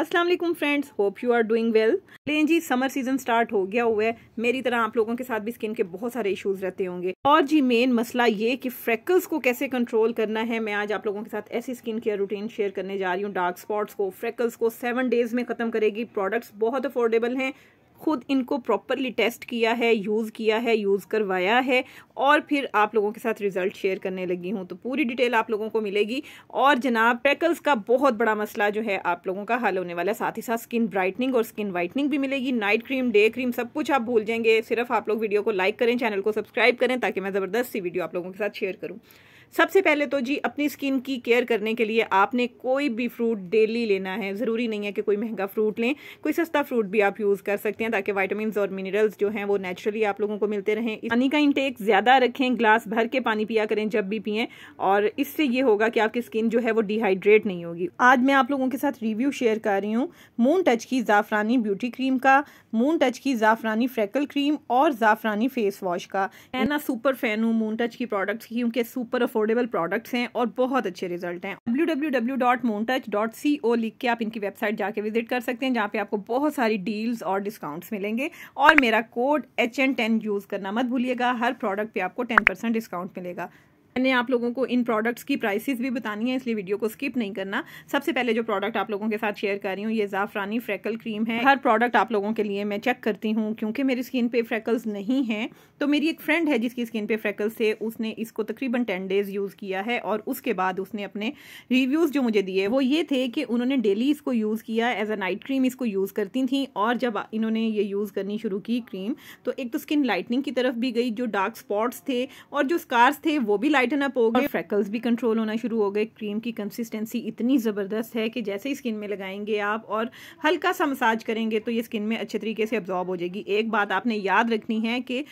Aslam friends hope you are doing well लेकिन जी summer season start हो गया हुआ है मेरी तरह आप लोगों के साथ भी स्किन के बहुत सारे इश्यूज रहते होंगे और जी मेन मसला ये कि फ्रेकल्स को कैसे कंट्रोल करना है मैं आज आप लोगों के साथ ऐसी स्किन केयर रूटीन शेयर करने जा रही हूँ डार्क स्पॉट्स को फ्रेकल्स को सेवन डेज में खत्म करेगी प्रोडक्ट्स बहुत अफोर्डेबल हैं खुद इनको प्रॉपरली टेस्ट किया है यूज़ किया है यूज़ करवाया है और फिर आप लोगों के साथ रिजल्ट शेयर करने लगी हूँ तो पूरी डिटेल आप लोगों को मिलेगी और जनाब पैकल्स का बहुत बड़ा मसला जो है आप लोगों का हल होने वाला है साथ ही साथ स्किन ब्राइटनिंग और स्किन वाइटनिंग भी मिलेगी नाइट क्रीम डे क्रीम सब कुछ आप भूल जाएंगे सिर्फ आप लोग वीडियो को लाइक करें चैनल को सब्सक्राइब करें ताकि मैं ज़बरदस्त सी वीडियो आप लोगों के साथ शेयर करूँ सबसे पहले तो जी अपनी स्किन की केयर करने के लिए आपने कोई भी फ्रूट डेली लेना है ज़रूरी नहीं है कि कोई महंगा फ्रूट लें कोई सस्ता फ्रूट भी आप यूज़ कर सकते हैं ताकि वाइटामिन और मिनरल्स जो हैं वो नेचुरली आप लोगों को मिलते रहें पानी का इंटेक ज़्यादा रखें ग्लास भर के पानी पिया करें जब भी पिए और इससे ये होगा कि आपकी स्किन जो है वो डिहाइड्रेट नहीं होगी आज मैं आप लोगों के साथ रिव्यू शेयर कर रही हूँ मून टच की ज़ाफ़रानी ब्यूटी क्रीम का मून टच की ज़ाफ़रानी फ्रैकल क्रीम और ज़ाफ़रानी फेस वॉश का मैं ना सुपर फ़ैन हूँ मून टच की प्रोडक्ट्स की क्योंकि सुपर अफोर्ड अफोर्डेबल प्रोडक्ट्स हैं और बहुत अच्छे रिजल्ट हैं W W W dot moontouch dot C O लिख के आप इनकी वेबसाइट जाके विजिट कर सकते हैं जहाँ पे आपको बहुत सारी डील्स और डिस्काउंट्स मिलेंगे और मेरा code H and ten use करना मत भूलिएगा हर प्रोडक्ट पे आपको टेन परसेंट डिस्काउंट मिलेगा मैंने आप लोगों को इन प्रोडक्ट्स की प्राइसेस भी बतानी है इसलिए वीडियो को स्किप नहीं करना सबसे पहले जो प्रोडक्ट आप लोगों के साथ शेयर कर रही हूँ ये जाफरानी फ्रैकल क्रीम है हर प्रोडक्ट आप लोगों के लिए मैं चेक करती हूँ क्योंकि मेरी स्किन पे फ्रैकल्स नहीं हैं तो मेरी एक फ्रेंड है जिसकी स्किन पे फ्रैकल्स थे उसने इसको तकरीबन टेन डेज यूज़ किया है और उसके बाद उसने अपने रिव्यूज़ जो मुझे दिए वो ये थे कि उन्होंने डेली इसको यूज़ किया एज अ नाइट क्रीम इसको यूज़ करती थी और जब इन्होंने ये यूज़ करनी शुरू की क्रीम तो एक तो स्किन लाइटनिंग की तरफ भी गई जो डार्क स्पॉट्स थे और जो स्कार्स थे वो भी टाइटन अप हो गए फ्रेकल्स भी कंट्रोल होना शुरू हो गए क्रीम की कंसिस्टेंसी इतनी ज़बरदस्त है कि जैसे ही स्किन में लगाएंगे आप और हल्का सा मसाज करेंगे तो ये स्किन में अच्छे तरीके से अब्जॉर्ब हो जाएगी एक बात आपने याद रखनी है कि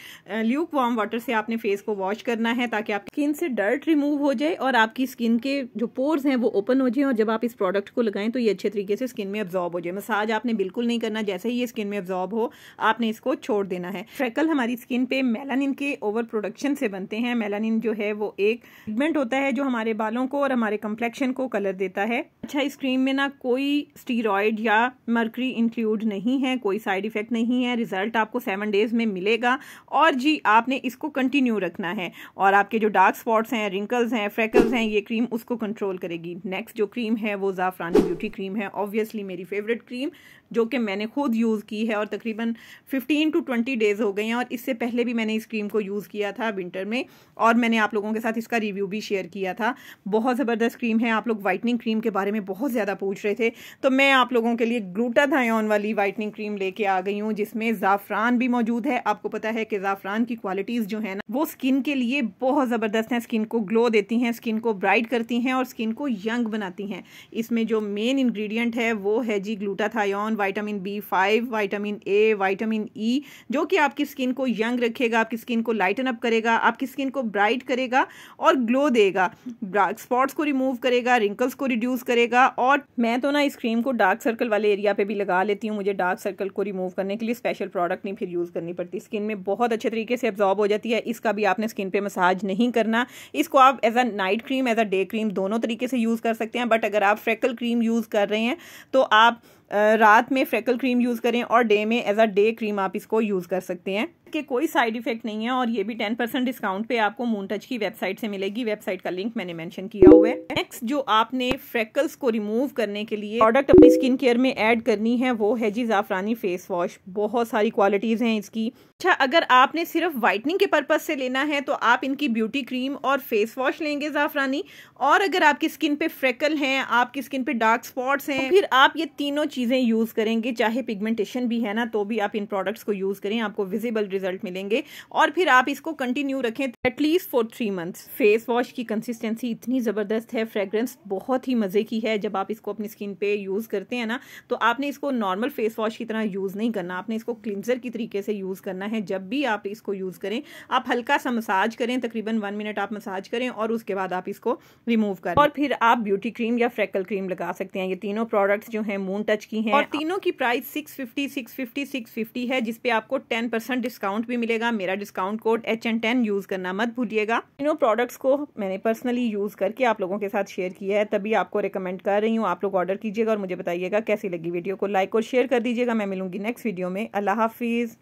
ल्यूक वार्म वाटर से आपने फेस को वॉश करना है ताकि आपकी स्किन से डर्ट रिमूव हो जाए और आपकी स्किन के जो पोर्स हैं वो ओपन हो जाए और जब आप इस प्रोडक्ट को लगाएं तो ये अच्छे तरीके से स्किन में अब्जॉर्ब हो जाए मसाज आपने बिल्कुल नहीं करना जैसे ही ये स्किन में अब्जॉर्ब हो आपने इसको छोड़ देना है फ्रेकल हमारी स्किन पे मेलानिन के ओवर प्रोडक्शन से बनते हैं मेलानिन जो है वो एक पिगमेंट होता है जो हमारे बालों को और हमारे कम्प्लेक्शन को कलर देता है अच्छा इस क्रीम में ना कोई स्टीरॉयड या मर्करी इंक्लूड नहीं है कोई साइड इफेक्ट नहीं है रिजल्ट आपको सेवन डेज में मिलेगा और जी आपने इसको कंटिन्यू रखना है और आपके जो डार्क स्पॉट्स हैं रिंकल्स हैं फ्रेकल्स हैं ये क्रीम उसको कंट्रोल करेगी नेक्स्ट जो क्रीम है वो जाफरान ब्यूटी क्रीम है ऑब्वियसली मेरी फेवरेट क्रीम जो कि मैंने खुद यूज़ की है और तकरीबन 15 टू 20 डेज़ हो गए हैं और इससे पहले भी मैंने इस क्रीम को यूज़ किया था विंटर में और मैंने आप लोगों के साथ साथ इसका रिव्यू भी शेयर किया था बहुत ज़बरदस्त क्रीम है आप लोग वाइटनिंग क्रीम के बारे में बहुत ज़्यादा पूछ रहे थे तो मैं आप लोगों के लिए ग्लूटाथायोन वाली वाइटनिंग क्रीम लेके आ गई हूँ जिसमें ज़ाफ़रान भी मौजूद है आपको पता है कि ज़ाफ़रान की क्वालिटीज़ जो है ना वो स्किन के लिए बहुत ज़बरदस्त हैं स्किन को ग्लो देती हैं स्किन को ब्राइट करती हैं और स्किन को यंग बनाती हैं इसमें जो मेन इन्ग्रीडियंट है वो है जी glutathione vitamin B five vitamin A vitamin E e, जो कि आपकी स्किन को यंग रखेगा आपकी स्किन को लाइटन अप करेगा आपकी स्किन को ब्राइट करेगा और ग्लो देगा डार्क स्पॉट्स को रिमूव करेगा रिंकल्स को रिड्यूस करेगा और मैं तो ना इस क्रीम को डार्क सर्कल वाले एरिया पे भी लगा लेती हूँ मुझे डार्क सर्कल को रिमूव करने के लिए स्पेशल प्रोडक्ट नहीं फिर यूज़ करनी पड़ती स्किन में बहुत अच्छे तरीके से एब्जॉर्ब हो जाती है इसका भी आपने स्किन पर मसाज नहीं करना इसको आप as a night cream as a day cream दोनों तरीके से यूज़ कर सकते हैं बट अगर आप फ्रेकल क्रीम यूज़ कर रहे हैं तो आप रात में फ्रेकल क्रीम यूज़ करें और डे में एज अ डे क्रीम आप इसको यूज़ कर सकते हैं के कोई साइड इफेक्ट नहीं है और ये भी टेन परसेंट डिस्काउंट पे आपको मून टच की वेबसाइट से मिलेगी वेबसाइट का लिंक मैंने मेंशन किया हुआ है नेक्स्ट जो आपने फ्रेकल्स को रिमूव करने के लिए प्रोडक्ट अपनी स्किन केयर में ऐड करनी है वो है जी जाफरानी फेस वॉश बहुत सारी क्वालिटीज़ हैं इसकी अच्छा अगर आपने सिर्फ वाइटनिंग के पर्पज़ से लेना है तो आप इनकी ब्यूटी क्रीम और फेस वॉश लेंगे जाफरानी और अगर आपकी स्किन पे फ्रेकल है आपकी स्किन पे डार्क स्पॉट्स हैं तो फिर आप ये तीनों चीज़ें यूज़ करेंगे चाहे पिगमेंटेशन भी है ना तो भी आप इन प्रोडक्ट्स को यूज़ करें आपको विजिबल रिजल्ट मिलेंगे और फिर आप इसको कंटिन्यू रखें at least for three months face wash की कंसिस्टेंसी इतनी ज़बरदस्त है फ्रेगरेंस बहुत ही मज़े की है जब आप इसको अपनी स्किन पे यूज़ करते हैं ना तो आपने इसको नॉर्मल फेस वॉश की तरह यूज़ नहीं करना आपने इसको क्लिनजर की तरीके से यूज़ करना है जब भी आप इसको यूज़ करें आप हल्का सा मसाज करें तकरीबन वन मिनट आप मसाज करें और उसके बाद आप इसको रिमूव करें और फिर आप ब्यूटी क्रीम या फ्रैकल क्रीम लगा सकते हैं ये तीनों प्रोडक्ट्स जो हैं मून टच की हैं और तीनों की price six fifty six fifty six fifty है जिसपे आपको टेन परसेंट डिस्काउंट भी मिलेगा मेरा discount code H N ten use करना मत भूलिएगा तीनों प्रोडक्ट्स को मैंने पर्सनली यूज़ करके आप लोगों के साथ शेयर किया है तभी आपको रिकमेंड कर रही हूँ आप लोग ऑर्डर कीजिएगा और मुझे बताइएगा कैसी लगी वीडियो को लाइक और शेयर कर दीजिएगा मैं मिलूंगी नेक्स्ट वीडियो में अल्लाह हाफिज़